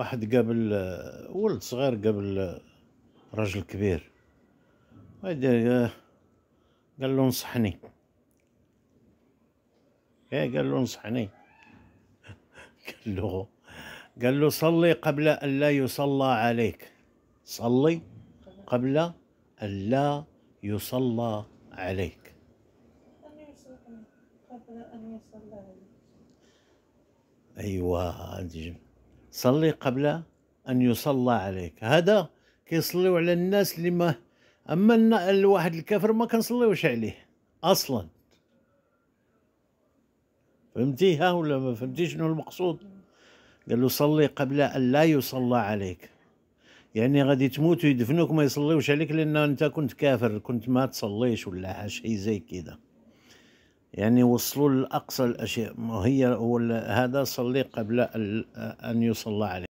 واحد قابل ولد صغير قابل رجل كبير قال له انصحني ايه قال له انصحني قال له قال له صلي قبل ان لا يصلى عليك صلي قبل ان لا يصلى عليك أيوة أنت صلي قبل أن يصلى عليك هذا كيصليو على الناس اللي ما أما الواحد الكافر ما كنصليوش عليه أصلا فهمتيها ولا ما فهمتيش شنو المقصود قال له صلي قبل أن لا يصلى عليك يعني غادي تموت ويدفنوك ما يصليوش عليك لأن أنت كنت كافر كنت ما تصليش ولا شيء زي كده يعني وصلوا لأقصى الأشياء وهي هذا صلي قبل أن يصلى عليه